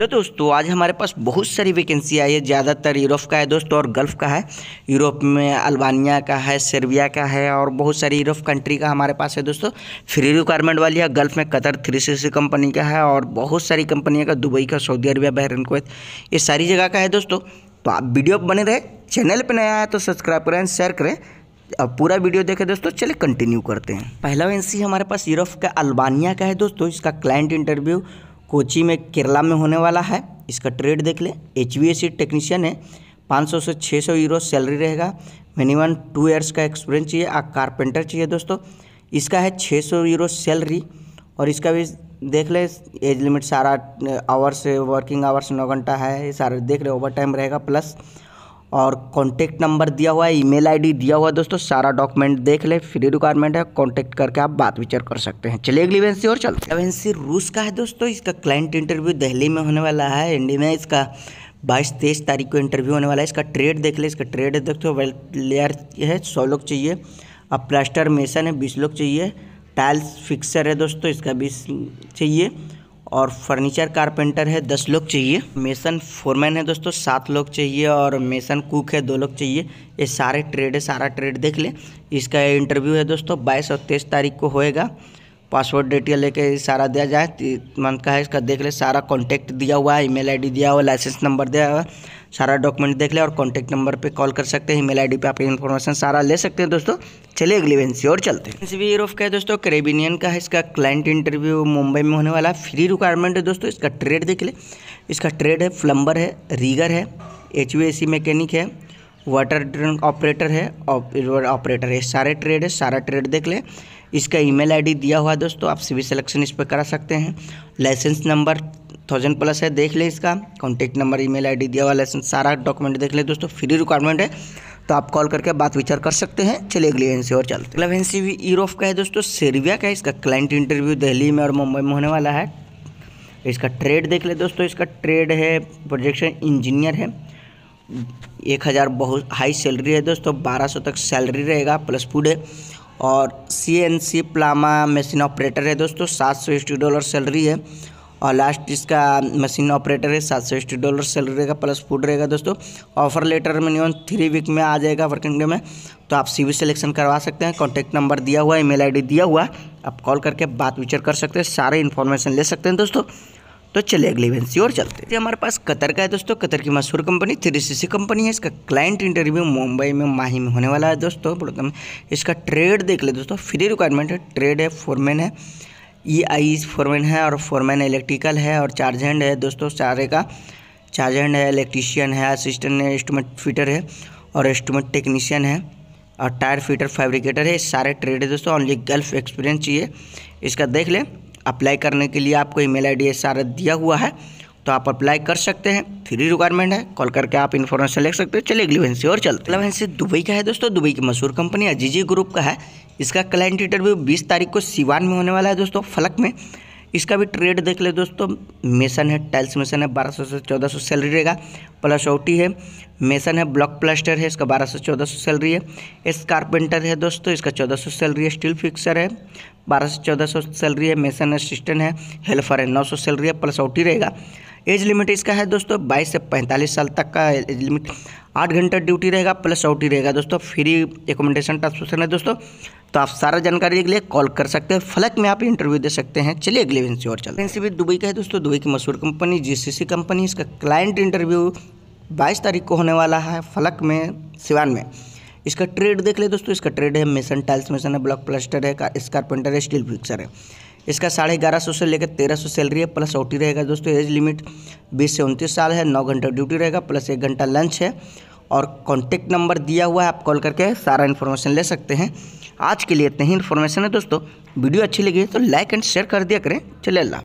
तो दोस्तों आज हमारे पास बहुत सारी वैकेंसी आई है ज़्यादातर यूरोप का है दोस्तों और गल्फ़ का है यूरोप में अल्बानिया का है सर्बिया का है और बहुत सारी यूरोप कंट्री का हमारे पास है दोस्तों फ्री रिक्वायरमेंट वाली है गल्फ़ में कतर थ्री सी कंपनी का है और बहुत सारी कंपनियाँ का दुबई का सऊदी अरबिया बहरन कोत ये सारी जगह का है दोस्तों तो आप वीडियो बने रहे चैनल पर नया है तो सब्सक्राइब करें शेयर करें अब पूरा वीडियो देखें दोस्तों चलिए कंटिन्यू करते हैं पहला वैकेंसी हमारे पास यूरोप का अल्बानिया का है दोस्तों इसका क्लाइंट इंटरव्यू कोची में केरला में होने वाला है इसका ट्रेड देख लें एच वी टेक्नीशियन है 500 से 600 यूरो सैलरी रहेगा मिनिमम टू ईयर्स का एक्सपीरियंस चाहिए आप कारपेंटर चाहिए दोस्तों इसका है 600 यूरो सैलरी और इसका भी देख ले एज लिमिट सारा आवर्स वर्किंग आवर्स नौ घंटा है सारा देख ले ओवर टाइम रहेगा प्लस और कॉन्टेक्ट नंबर दिया हुआ है ईमेल आईडी दिया हुआ है दोस्तों सारा डॉक्यूमेंट देख ले फ्री रिक्वायरमेंट है कॉन्टेक्ट करके आप बात विचार कर सकते हैं चलिए अगली वेंसी और चलते हैं रूस का है दोस्तों इसका क्लाइंट इंटरव्यू दिल्ली में होने वाला है इंडिया में इसका बाईस तेईस तारीख को इंटरव्यू होने वाला है इसका ट्रेड देख ले इसका ट्रेड है हो लेयर है सौ लोग चाहिए अब प्लास्टर मेसन है बीस लोग चाहिए टाइल्स फिक्सर है दोस्तों इसका बीस चाहिए और फर्नीचर कारपेंटर है दस लोग चाहिए मेसन फोरमैन है दोस्तों सात लोग चाहिए और मेसन कुक है दो लोग चाहिए ये सारे ट्रेड है सारा ट्रेड देख ले इसका इंटरव्यू है दोस्तों बाईस और तेईस तारीख को होएगा पासवर्ड डिटेल लेके सारा दिया जाए मंथ का है इसका देख ले सारा कॉन्टैक्ट दिया हुआ है ईमेल आईडी दिया हुआ लाइसेंस नंबर दिया हुआ सारा डॉक्यूमेंट देख ले और कॉन्टैक्ट नंबर पे कॉल कर सकते हैं ईमेल आईडी पे आप इन्फॉर्मेशन सारा ले सकते हैं दोस्तों चलिए अगली वेंसी और चलते हैं भी यूरोफ का है दोस्तों करेबिनियन का है इसका क्लाइंट इंटरव्यू मुंबई में होने वाला है फ्री रिक्वायरमेंट है दोस्तों इसका ट्रेड देख ले इसका ट्रेड है प्लम्बर है रीगर है एच मैकेनिक है वाटर ऑपरेटर है ऑपरेटर है सारे ट्रेड है सारा ट्रेड देख ले इसका ईमेल आईडी दिया हुआ है दोस्तों आप सिविल सिलेक्शन इस पर करा सकते हैं लाइसेंस नंबर थाउजेंड प्लस है देख लें इसका कॉन्टैक्ट नंबर ईमेल आईडी दिया हुआ लाइसेंस सारा डॉक्यूमेंट देख लें दोस्तों फ्री रिक्वायरमेंट है तो आप कॉल करके बात विचार कर सकते हैं चलिए अगली वैन और चलते अगला मतलब वैन भी यूरोप का है दोस्तों सेरविया का है इसका क्लाइंट इंटरव्यू दिल्ली में और मुंबई में होने वाला है इसका ट्रेड देख ले दोस्तों इसका ट्रेड है प्रोजेक्शन इंजीनियर है एक हज़ार बहुत हाई सैलरी है दोस्तों बारह सौ तक सैलरी रहेगा प्लस फूड है और C N C plasma machine operator है दोस्तों सात सौ एस्टी डॉलर सैलरी है और लास्ट इसका मशीन ऑपरेटर है सात सौ एस्टी डॉलर सैलरी रहेगा प्लस फूड रहेगा दोस्तों offer letter minimum three week में आ जाएगा वर्किंग डे में तो आप सी सिलेक्शन करवा सकते हैं कॉन्टैक्ट नंबर दिया हुआ मेल ईमेल आईडी दिया हुआ आप कॉल करके बात विचर कर सकते हैं सारे इन्फॉर्मेशन ले सकते हैं दोस्तों तो चले अगली वैंसी और चलते हैं हमारे पास कतर का है दोस्तों कतर की मशहूर company three C C company है इसका क्लाइंट इंटरव्यू मुंबई में माही में होने वाला है दोस्तों बड़ोदम इसका ट्रेड देख ले दोस्तों फ्री रिक्वायरमेंट है ट्रेड है फोरमैन है ई आई फोरमैन है और फोरमैन इलेक्ट्रिकल है और चार्ज हैंड है दोस्तों सारे का चार्ज हैंड है इलेक्ट्रीशियन है असिस्टेंट है इंस्ट्रूमेंट फिटर है और इंस्ट्रूमेंट टेक्नीशियन है और टायर फिटर फैब्रिकेटर है सारे ट्रेड है दोस्तों ऑनली गल्फ एक्सपीरियंस चाहिए इसका देख लें अप्लाई करने के लिए आपको ईमेल आईडी सारा दिया हुआ है तो आप अप्लाई कर सकते हैं फ्री रिक्वायरमेंट है कॉल करके आप इन्फॉर्मेशन ले सकते हो चलिए अगली वैंसी और चलते अगला वैंसी दुबई का है दोस्तों दुबई की मशहूर कंपनी अजीजी ग्रुप का है इसका क्लाइंट इंटरव्यू बीस तारीख को सिवान में होने वाला है दोस्तों फलक में इसका भी ट्रेड देख ले दोस्तों मेसन है टाइल्स मेसन है 1200 से 1400 सैलरी रहेगा प्लस ओटी है मेसन है ब्लॉक प्लास्टर है इसका 1200 से 1400 सैलरी है एस कारपेंटर है दोस्तों इसका 1400 सैलरी है स्टील फिक्सर है 1200 से 1400 सैलरी है मेसन असिस्टेंट है हेल्पर है सौ सैलरी है प्लस ओटी रहेगा एज लिमिट इसका है दोस्तों बाईस से पैंतालीस साल तक का एज लिमिट आठ घंटा ड्यूटी रहेगा प्लस आउटी रहेगा दोस्तों फ्री एकोमेंडेशन ट्रांसफोशन है दोस्तों तो आप सारा जानकारी के लिए कॉल कर सकते हैं फलक में आप इंटरव्यू दे सकते हैं चलिए अगले वेंसी और चल वैकेंसी भी दुबई का है दोस्तों दुबई की मशहूर कंपनी जीसीसी कंपनी इसका क्लाइंट इंटरव्यू बाईस तारीख को होने वाला है फलक में सिवान में इसका ट्रेड देख ले दोस्तों इसका ट्रेड है मिशन टाइल्स मिशन है ब्लॉक प्लस्टर है कारपेंटर है स्टील फिक्सर है इसका साढ़े ग्यारह सौ से लेकर तेरह सौ सैलरी है प्लस ओटी रहेगा दोस्तों एज लिमिट बीस से उनतीस साल है नौ घंटा ड्यूटी रहेगा प्लस एक घंटा लंच है और कॉन्टेक्ट नंबर दिया हुआ है आप कॉल करके सारा इन्फॉर्मेशन ले सकते हैं आज के लिए इतनी ही इन्फॉर्मेशन है दोस्तों वीडियो अच्छी लगी तो लाइक एंड शेयर कर दिया करें चले अल्लाह